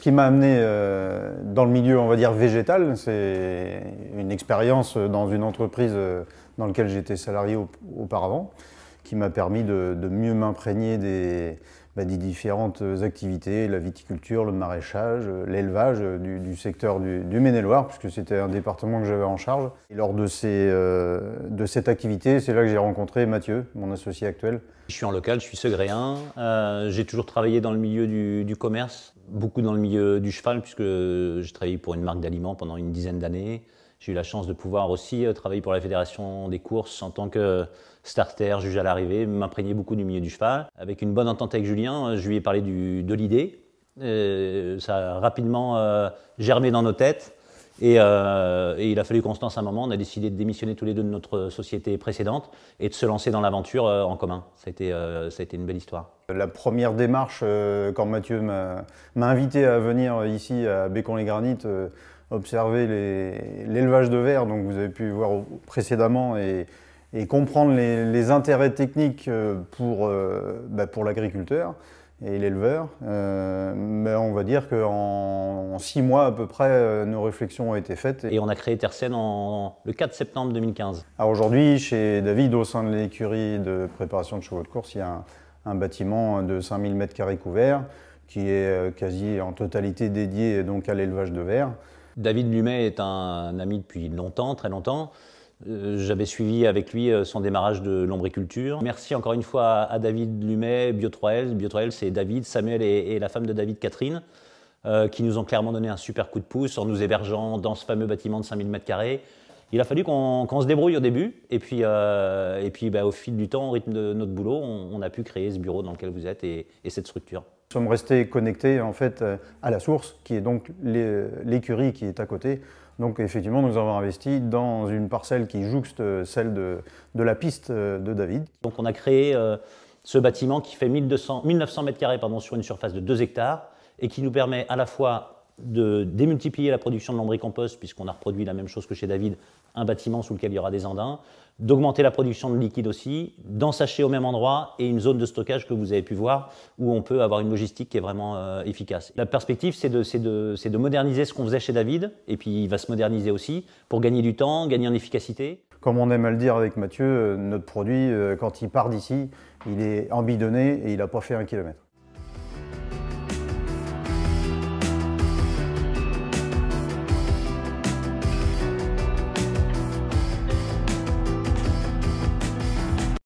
Ce qui m'a amené euh, dans le milieu, on va dire, végétal, c'est une expérience dans une entreprise euh, dans laquelle j'étais salarié auparavant, qui m'a permis de mieux m'imprégner des, bah, des différentes activités, la viticulture, le maraîchage, euh, l'élevage euh, du, secteur du, du Maine-et-Loire, puisque c'était un département que j'avais en charge. Et lors de, ces, euh, de cette activité, c'est là que j'ai rencontré Mathieu, mon associé actuel. Je suis en local, je suis segréen. j'ai toujours travaillé dans le milieu du, commerce, beaucoup dans le milieu du cheval, puisque j'ai travaillé pour une marque d'aliments pendant une dizaine d'années. J'ai eu la chance de pouvoir aussi euh, travailler pour la Fédération des courses en tant que euh, starter, juge à l'arrivée, m'imprégner beaucoup du milieu du cheval. Avec une bonne entente avec Julien, euh, je lui ai parlé de l'idée. Ça a rapidement germé dans nos têtes. Et, il a fallu constance se un moment. On a décidé de démissionner tous les deux de notre société précédente et de se lancer dans l'aventure en commun. Ça a, été, ça a été une belle histoire. La première démarche, quand Mathieu m'a invité à venir ici à Bécon-les-Granites, observer l'élevage de verre, donc vous avez pu voir précédemment, et, comprendre les, intérêts techniques euh, pour, euh, bah, pour l'agriculteur et l'éleveur, euh, mais on va dire qu'en en six mois à peu près, nos réflexions ont été faites. Et, on a créé Tersen en, le 4 septembre 2015. Alors ah, aujourd'hui, chez David, au sein de l'écurie de préparation de chevaux de course, il y a un, bâtiment de 5000 m2 couverts qui est quasi en totalité dédié donc à l'élevage de verre. David Lumet est un ami depuis longtemps, très longtemps. Euh, j'avais suivi avec lui euh, son démarrage de l'ombriculture. Merci encore une fois à David Lumet, Biotroel. Biotroel, c'est David, Samuel et, la femme de David, Catherine, euh, qui nous ont clairement donné un super coup de pouce en nous hébergeant dans ce fameux bâtiment de 5000 m2 il a fallu qu'on se débrouille au début, et puis, euh, et puis bah, au fil du temps, au rythme de notre boulot, on, a pu créer ce bureau dans lequel vous êtes et, cette structure. Nous sommes restés connectés en fait euh, à la source, qui est donc l'écurie qui est à côté. Donc effectivement, nous avons investi dans une parcelle qui jouxte euh, celle de, la piste de David. Donc on a créé ce bâtiment qui fait 1200, 1900 m2 sur une surface de 2 hectares et qui nous permet à la fois de démultiplier la production de lombricompost, puisqu'on a reproduit la même chose que chez David, un bâtiment sous lequel il y aura des andins, d'augmenter la production de liquide aussi, d'en sacher au même endroit et une zone de stockage que vous avez pu voir où on peut avoir une logistique qui est vraiment euh, efficace. La perspective, c'est de, de, moderniser ce qu'on faisait chez David, et puis il va se moderniser aussi pour gagner du temps, gagner en efficacité. Comme on aime à le dire avec Mathieu, euh, notre produit, euh, quand il part d'ici, il est ambidonné et il n'a pas fait un kilomètre.